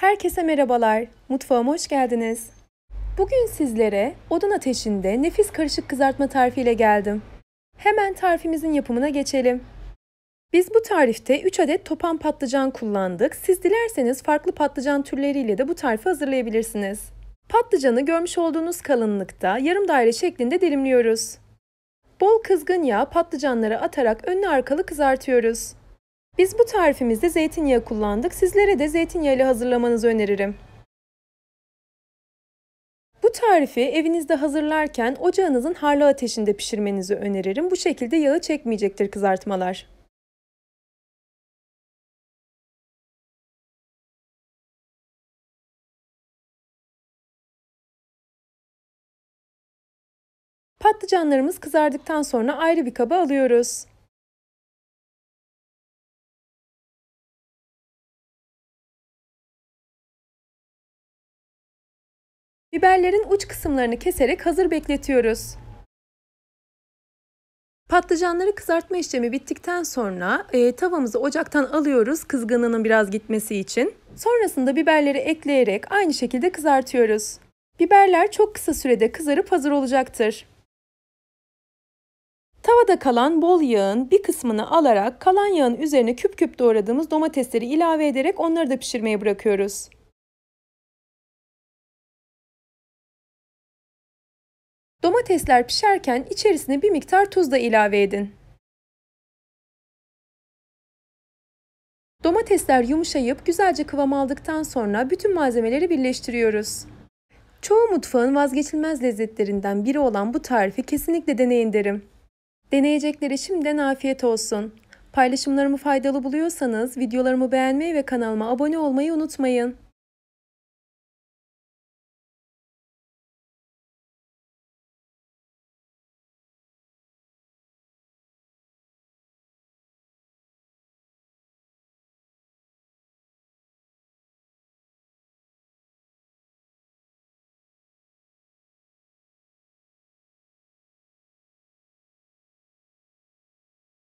Herkese merhabalar. Mutfağıma hoş geldiniz. Bugün sizlere odun ateşinde nefis karışık kızartma tarifiyle geldim. Hemen tarifimizin yapımına geçelim. Biz bu tarifte 3 adet topan patlıcan kullandık. Siz dilerseniz farklı patlıcan türleriyle de bu tarifi hazırlayabilirsiniz. Patlıcanı görmüş olduğunuz kalınlıkta yarım daire şeklinde dilimliyoruz. Bol kızgın yağ patlıcanlara atarak önlü arkalı kızartıyoruz. Biz bu tarifimizde zeytinyağı kullandık. Sizlere de zeytinyağı ile hazırlamanızı öneririm. Bu tarifi evinizde hazırlarken ocağınızın harlı ateşinde pişirmenizi öneririm. Bu şekilde yağı çekmeyecektir kızartmalar. Patlıcanlarımız kızardıktan sonra ayrı bir kaba alıyoruz. Biberlerin uç kısımlarını keserek hazır bekletiyoruz. Patlıcanları kızartma işlemi bittikten sonra e, tavamızı ocaktan alıyoruz kızgınlığının biraz gitmesi için. Sonrasında biberleri ekleyerek aynı şekilde kızartıyoruz. Biberler çok kısa sürede kızarıp hazır olacaktır. Tavada kalan bol yağın bir kısmını alarak kalan yağın üzerine küp küp doğradığımız domatesleri ilave ederek onları da pişirmeye bırakıyoruz. Domatesler pişerken içerisine bir miktar tuz da ilave edin. Domatesler yumuşayıp güzelce kıvam aldıktan sonra bütün malzemeleri birleştiriyoruz. Çoğu mutfağın vazgeçilmez lezzetlerinden biri olan bu tarifi kesinlikle deneyin derim. Deneyecekleri şimdiden afiyet olsun. Paylaşımlarımı faydalı buluyorsanız videolarımı beğenmeyi ve kanalıma abone olmayı unutmayın.